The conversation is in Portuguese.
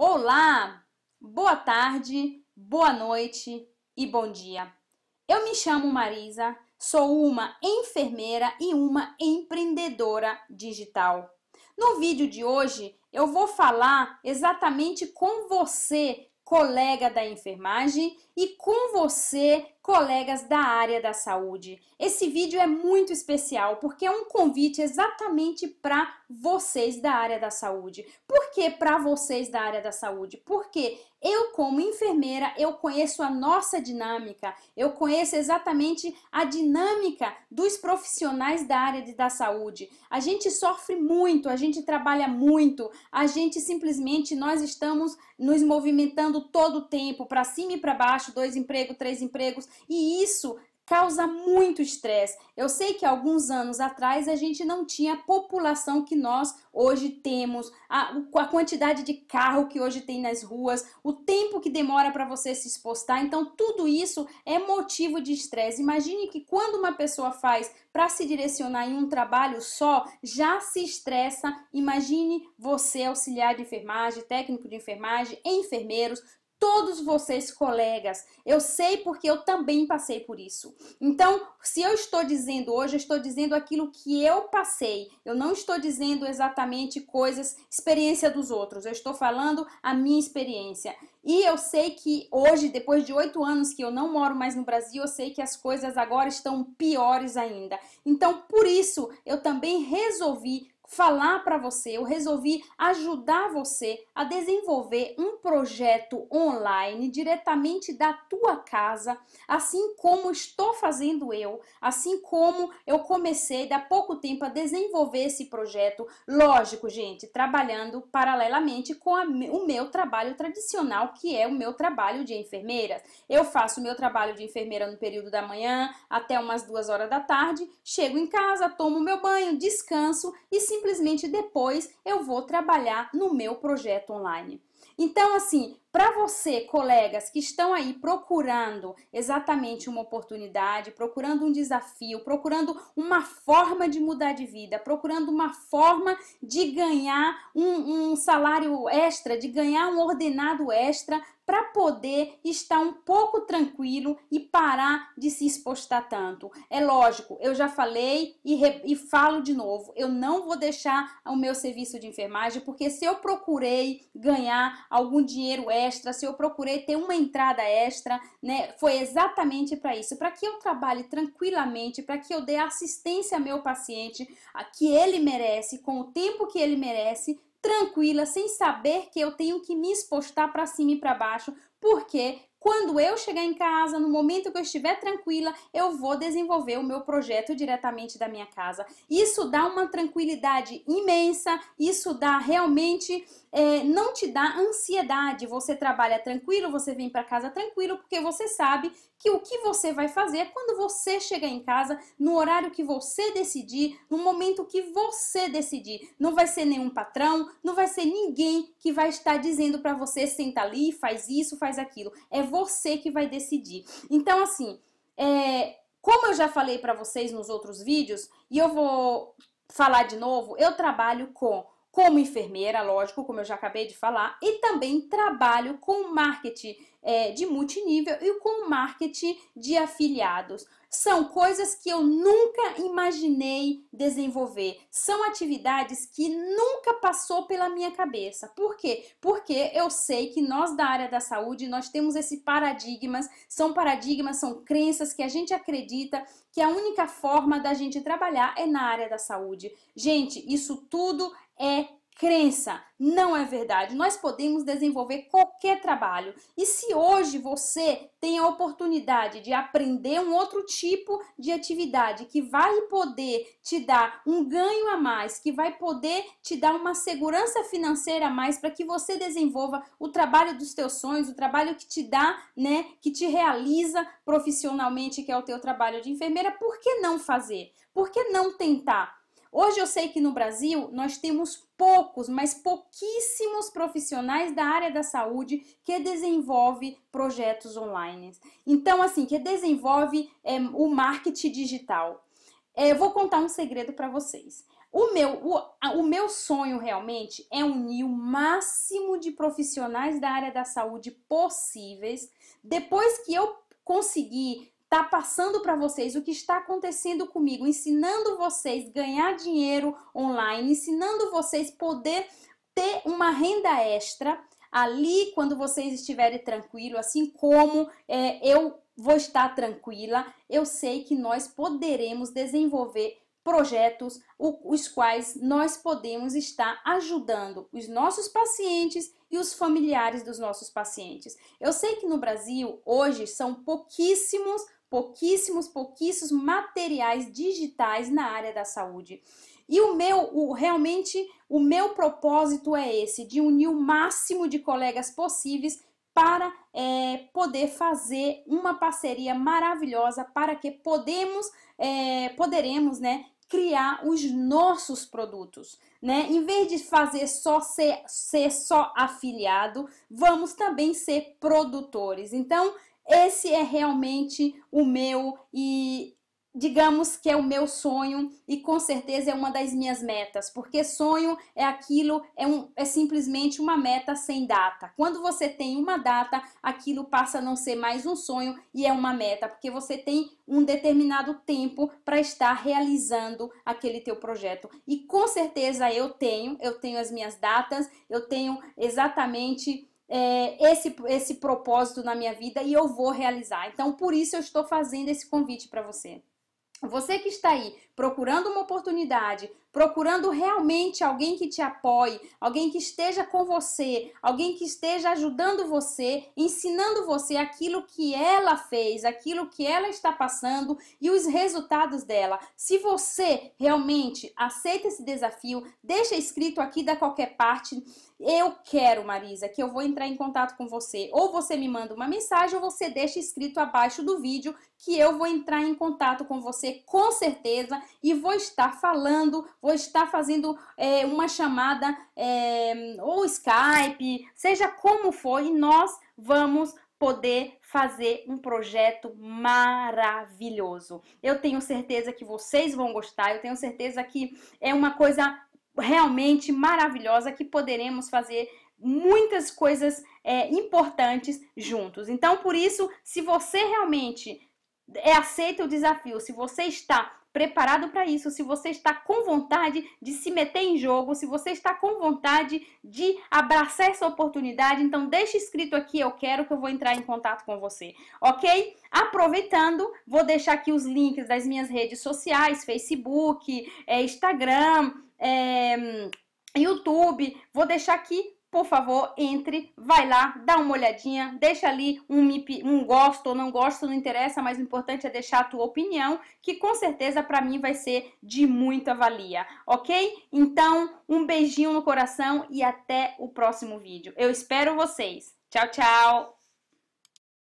Olá, boa tarde, boa noite e bom dia. Eu me chamo Marisa, sou uma enfermeira e uma empreendedora digital. No vídeo de hoje eu vou falar exatamente com você, colega da enfermagem, e com você, colegas da área da saúde. Esse vídeo é muito especial porque é um convite exatamente para vocês da área da saúde. Por que para vocês da área da saúde? Porque eu como enfermeira, eu conheço a nossa dinâmica, eu conheço exatamente a dinâmica dos profissionais da área de, da saúde. A gente sofre muito, a gente trabalha muito, a gente simplesmente nós estamos nos movimentando todo o tempo, para cima e para baixo, dois empregos, três empregos e isso causa muito estresse. Eu sei que alguns anos atrás a gente não tinha a população que nós hoje temos, a, a quantidade de carro que hoje tem nas ruas, o tempo que demora para você se expostar. Então, tudo isso é motivo de estresse. Imagine que quando uma pessoa faz para se direcionar em um trabalho só, já se estressa. Imagine você, auxiliar de enfermagem, técnico de enfermagem, enfermeiros, todos vocês, colegas. Eu sei porque eu também passei por isso. Então, se eu estou dizendo hoje, eu estou dizendo aquilo que eu passei. Eu não estou dizendo exatamente coisas, experiência dos outros. Eu estou falando a minha experiência. E eu sei que hoje, depois de oito anos que eu não moro mais no Brasil, eu sei que as coisas agora estão piores ainda. Então, por isso, eu também resolvi falar para você, eu resolvi ajudar você a desenvolver um projeto online diretamente da tua casa, assim como estou fazendo eu, assim como eu comecei há pouco tempo a desenvolver esse projeto, lógico, gente, trabalhando paralelamente com a, o meu trabalho tradicional, que é o meu trabalho de enfermeira. Eu faço o meu trabalho de enfermeira no período da manhã até umas duas horas da tarde, chego em casa, tomo meu banho, descanso e se simplesmente depois eu vou trabalhar no meu projeto online. Então, assim, para você, colegas que estão aí procurando exatamente uma oportunidade, procurando um desafio, procurando uma forma de mudar de vida, procurando uma forma de ganhar um, um salário extra, de ganhar um ordenado extra para poder estar um pouco tranquilo e parar de se expostar tanto. É lógico, eu já falei e, e, falo de novo, eu não vou deixar o meu serviço de enfermagem, porque se eu procurei ganhar algum dinheiro extra, se eu procurei ter uma entrada extra, né? Foi exatamente para isso, para que eu trabalhe tranquilamente, para que eu dê assistência ao meu paciente, a que ele merece, com o tempo que ele merece, tranquila, sem saber que eu tenho que me expostar para cima e para baixo, porque quando eu chegar em casa, no momento que eu estiver tranquila, eu vou desenvolver o meu projeto diretamente da minha casa. Isso dá uma tranquilidade imensa, isso dá realmente, é, não te dá ansiedade. Você trabalha tranquilo, você vem para casa tranquilo, porque você sabe que o que você vai fazer é quando você chegar em casa, no horário que você decidir, no momento que você decidir. Não vai ser nenhum patrão, não vai ser ninguém que vai estar dizendo para você senta ali, faz isso, faz aquilo. É você que vai decidir. Então assim, é, como eu já falei para vocês nos outros vídeos e eu vou falar de novo, eu trabalho com como enfermeira, lógico, como eu já acabei de falar, e também trabalho com marketing é, de multinível e com marketing de afiliados. São coisas que eu nunca imaginei desenvolver, são atividades que nunca passou pela minha cabeça. Por quê? Porque eu sei que nós da área da saúde, nós temos esses paradigmas, são paradigmas, são crenças que a gente acredita que a única forma da gente trabalhar é na área da saúde. Gente, isso tudo é crença, não é verdade. Nós podemos desenvolver qualquer trabalho. E se hoje você tem a oportunidade de aprender um outro tipo de atividade que vai poder te dar um ganho a mais, que vai poder te dar uma segurança financeira a mais para que você desenvolva o trabalho dos teus sonhos, o trabalho que te dá, né, que te realiza profissionalmente, que é o teu trabalho de enfermeira, por que não fazer? Por que não tentar? Hoje eu sei que no Brasil nós temos poucos, mas pouquíssimos profissionais da área da saúde que desenvolve projetos online. Então, assim, que desenvolve é, o marketing digital. É, vou contar um segredo para vocês. O meu, o, o meu sonho realmente é unir o máximo de profissionais da área da saúde possíveis. Depois que eu conseguir tá passando para vocês o que está acontecendo comigo, ensinando vocês ganhar dinheiro online, ensinando vocês poder ter uma renda extra ali quando vocês estiverem tranquilos, assim como é, eu vou estar tranquila, eu sei que nós poderemos desenvolver projetos os quais nós podemos estar ajudando os nossos pacientes e os familiares dos nossos pacientes. Eu sei que no Brasil hoje são pouquíssimos pouquíssimos, pouquíssimos materiais digitais na área da saúde. E o meu, o, realmente, o meu propósito é esse, de unir o máximo de colegas possíveis para é, poder fazer uma parceria maravilhosa para que podemos, é, poderemos, né, criar os nossos produtos, né? Em vez de fazer só ser, ser só afiliado, vamos também ser produtores. Então, esse é realmente o meu e digamos que é o meu sonho e com certeza é uma das minhas metas, porque sonho é aquilo, é, um, é simplesmente uma meta sem data. Quando você tem uma data, aquilo passa a não ser mais um sonho e é uma meta, porque você tem um determinado tempo para estar realizando aquele teu projeto. E com certeza eu tenho, eu tenho as minhas datas, eu tenho exatamente é, esse, esse propósito na minha vida e eu vou realizar. Então, por isso eu estou fazendo esse convite para você. Você que está aí procurando uma oportunidade, procurando realmente alguém que te apoie, alguém que esteja com você, alguém que esteja ajudando você, ensinando você aquilo que ela fez, aquilo que ela está passando e os resultados dela. Se você realmente aceita esse desafio, deixa escrito aqui da qualquer parte eu quero, Marisa, que eu vou entrar em contato com você. Ou você me manda uma mensagem ou você deixa escrito abaixo do vídeo que eu vou entrar em contato com você com certeza e vou estar falando, vou estar fazendo é, uma chamada é, ou Skype, seja como for, e nós vamos poder fazer um projeto maravilhoso. Eu tenho certeza que vocês vão gostar, eu tenho certeza que é uma coisa realmente maravilhosa que poderemos fazer muitas coisas é, importantes juntos. Então, por isso, se você realmente é, aceita o desafio, se você está preparado para isso, se você está com vontade de se meter em jogo, se você está com vontade de abraçar essa oportunidade, então deixa escrito aqui eu quero que eu vou entrar em contato com você, ok? Aproveitando, vou deixar aqui os links das minhas redes sociais, Facebook, é, Instagram, é, YouTube. Vou deixar aqui por favor, entre, vai lá, dá uma olhadinha, deixa ali um, um gosto ou não gosto, não interessa, mas o importante é deixar a tua opinião, que com certeza para mim vai ser de muita valia, ok? Então, um beijinho no coração e até o próximo vídeo. Eu espero vocês. Tchau, tchau!